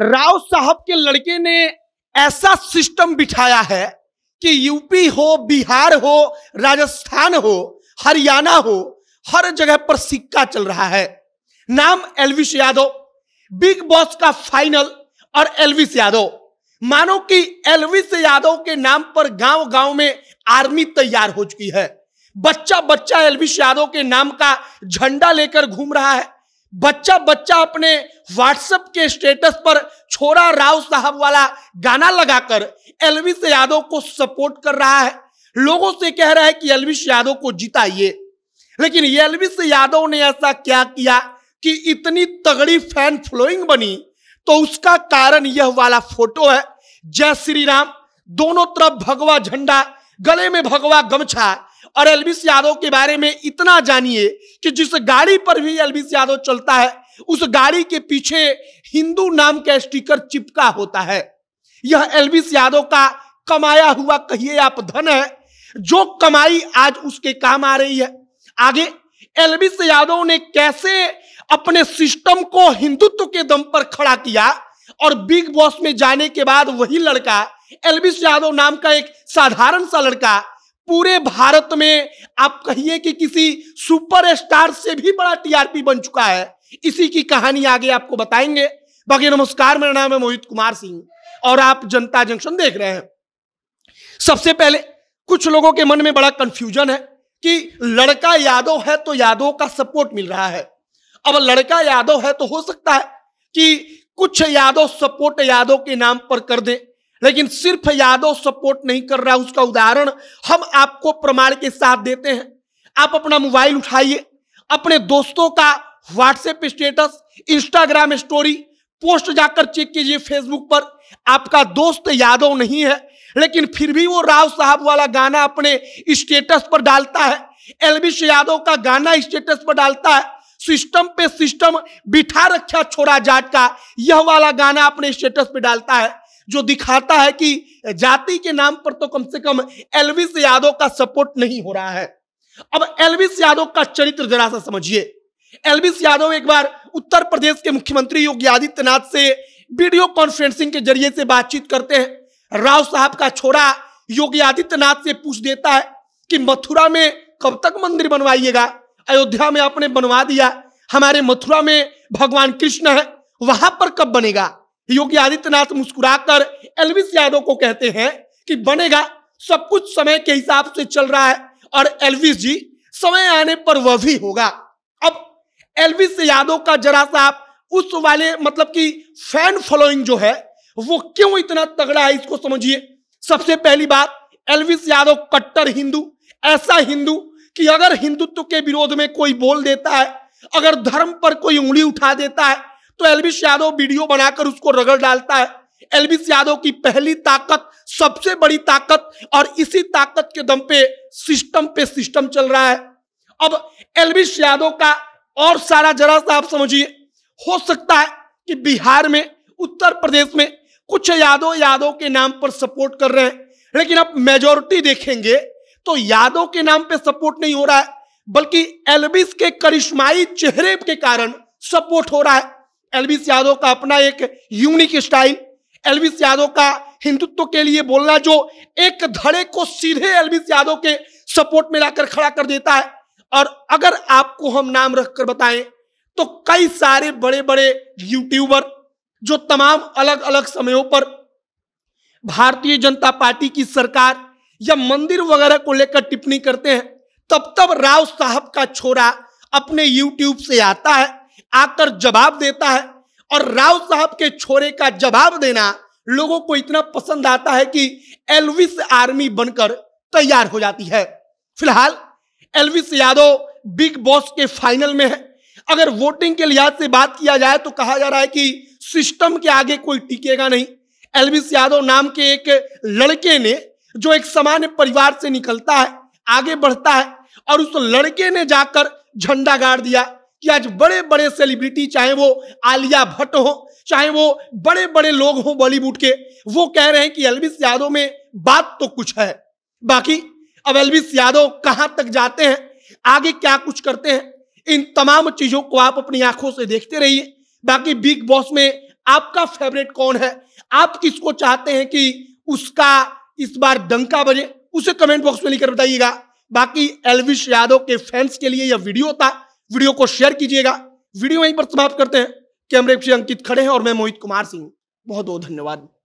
राव साहब के लड़के ने ऐसा सिस्टम बिठाया है कि यूपी हो बिहार हो राजस्थान हो हरियाणा हो हर जगह पर सिक्का चल रहा है नाम एलविश यादव बिग बॉस का फाइनल और एलविश यादव मानो कि एलविश यादव के नाम पर गांव गांव में आर्मी तैयार हो चुकी है बच्चा बच्चा एलविश यादव के नाम का झंडा लेकर घूम रहा है बच्चा बच्चा अपने व्हाट्सएप के स्टेटस पर छोरा राव साहब वाला गाना लगाकर एलविश यादव को सपोर्ट कर रहा है लोगों से कह रहा है कि एलविश यादव को जिताइए लेकिन एलविश यादव ने ऐसा क्या किया कि इतनी तगड़ी फैन फ्लोइंग बनी तो उसका कारण यह वाला फोटो है जय श्री राम दोनों तरफ भगवा झंडा गले में भगवा गमछा और एलविश यादव के बारे में इतना जानिए कि जिस गाड़ी पर भी एलविश यादव चलता है उस गाड़ी के पीछे हिंदू नाम का स्टिकर चिपका होता है यह एलविस यादव का कमाया हुआ कहिए आप धन है जो कमाई आज उसके काम आ रही है आगे एलविस यादव ने कैसे अपने सिस्टम को हिंदुत्व के दम पर खड़ा किया और बिग बॉस में जाने के बाद वही लड़का एलविस यादव नाम का एक साधारण सा लड़का पूरे भारत में आप कहिए कि किसी सुपरस्टार से भी बड़ा टीआरपी बन चुका है इसी की कहानी आगे आपको बताएंगे बाकी नमस्कार मेरा नाम है मोहित कुमार सिंह और आप जनता जंक्शन देख रहे हैं सबसे पहले कुछ लोगों के मन में बड़ा कंफ्यूजन है कि लड़का यादव है तो यादव का सपोर्ट मिल रहा है अब लड़का यादव है तो हो सकता है कि कुछ यादव सपोर्ट यादव के नाम पर कर दे लेकिन सिर्फ यादव सपोर्ट नहीं कर रहा उसका उदाहरण हम आपको प्रमाण के साथ देते हैं आप अपना मोबाइल उठाइए अपने दोस्तों का WhatsApp status Instagram story post जाकर चेक कीजिए फेसबुक पर आपका दोस्त यादव नहीं है लेकिन फिर भी वो राव साहब वाला गाना अपने स्टेटस पर डालता है एलविश यादव का गाना स्टेटस पर डालता है सिस्टम पे सिस्टम बिठा रखा छोरा जाट का यह वाला गाना अपने स्टेटस पे डालता है जो दिखाता है कि जाति के नाम पर तो कम से कम एलविस यादव का सपोर्ट नहीं हो रहा है अब एलविस यादव का चरित्र जरा सा समझिए एलबीस यादव एक बार उत्तर प्रदेश के मुख्यमंत्री योगी आदित्यनाथ से वीडियो कॉन्फ्रेंसिंग के जरिए से बातचीत करते हैं राव साहब का छोरा योगी आदित्यनाथ से पूछ देता है कि मथुरा में कब तक मंदिर बनवाइएगा अयोध्या में आपने बनवा दिया हमारे मथुरा में भगवान कृष्ण है वहां पर कब बनेगा योगी आदित्यनाथ मुस्कुराकर एलविस यादव को कहते हैं कि बनेगा सब कुछ समय के हिसाब से चल रहा है और एलविस जी समय आने पर वह भी होगा एलविस यादव का जरा सा आप उस वाले मतलब कि फैन फॉलोइंग जो है वो क्यों इतना तगड़ा है इसको समझिए सबसे पहली बात एलविस यादव कट्टर हिंदू ऐसा हिंदू कि अगर हिंदुत्व के विरोध में कोई बोल देता है अगर धर्म पर कोई उंगली उठा देता है तो एलविस यादव वीडियो बनाकर उसको रगड़ डालता है एलविस यादव की पहली ताकत सबसे बड़ी ताकत और इसी ताकत के दम पे सिस्टम पे सिस्टम चल रहा है अब एलविस यादव का और सारा जरा सा आप समझिए हो सकता है कि बिहार में उत्तर प्रदेश में कुछ यादव यादव के नाम पर सपोर्ट कर रहे हैं लेकिन आप मेजोरिटी देखेंगे तो यादव के नाम पे सपोर्ट नहीं हो रहा है बल्कि एलबिस के करिश्माई चेहरे के कारण सपोर्ट हो रहा है एलबिस यादव का अपना एक यूनिक स्टाइल एलबिस यादव का हिंदुत्व के लिए बोलना जो एक धड़े को सीधे एलबिस यादव के सपोर्ट में लाकर खड़ा कर देता है और अगर आपको हम नाम रखकर बताएं तो कई सारे बड़े बड़े यूट्यूबर जो तमाम अलग अलग समयों पर भारतीय जनता पार्टी की सरकार या मंदिर वगैरह को लेकर टिप्पणी करते हैं तब तब राव साहब का छोरा अपने यूट्यूब से आता है आकर जवाब देता है और राव साहब के छोरे का जवाब देना लोगों को इतना पसंद आता है कि एलविस आर्मी बनकर तैयार हो जाती है फिलहाल एलविस यादव बिग बॉस के फाइनल में है अगर वोटिंग के लिहाज से बात किया जाए तो कहा जा रहा है कि सिस्टम के आगे कोई टिकेगा नहीं एलविस यादव नाम के एक लड़के ने जो एक सामान्य परिवार से निकलता है आगे बढ़ता है और उस लड़के ने जाकर झंडा गाड़ दिया कि आज बड़े बड़े सेलिब्रिटी चाहे वो आलिया भट्ट हो चाहे वो बड़े बड़े लोग हों बॉलीवुड के वो कह रहे हैं कि एलविस यादव में बात तो कुछ है बाकी अब एलविस यादव कहां तक जाते हैं आगे क्या कुछ करते हैं इन तमाम चीजों को आप अपनी आंखों से देखते रहिए बाकी बिग बॉस में आपका फेवरेट कौन है आप किसको चाहते हैं कि उसका इस बार डंका बजे उसे कमेंट बॉक्स में लिखकर बताइएगा बाकी एलविश यादव के फैंस के लिए यह वीडियो था वीडियो को शेयर कीजिएगा वीडियो यहीं पर समाप्त करते हैं कैमरे पीछे अंकित खड़े हैं और मैं मोहित कुमार सिंह बहुत बहुत धन्यवाद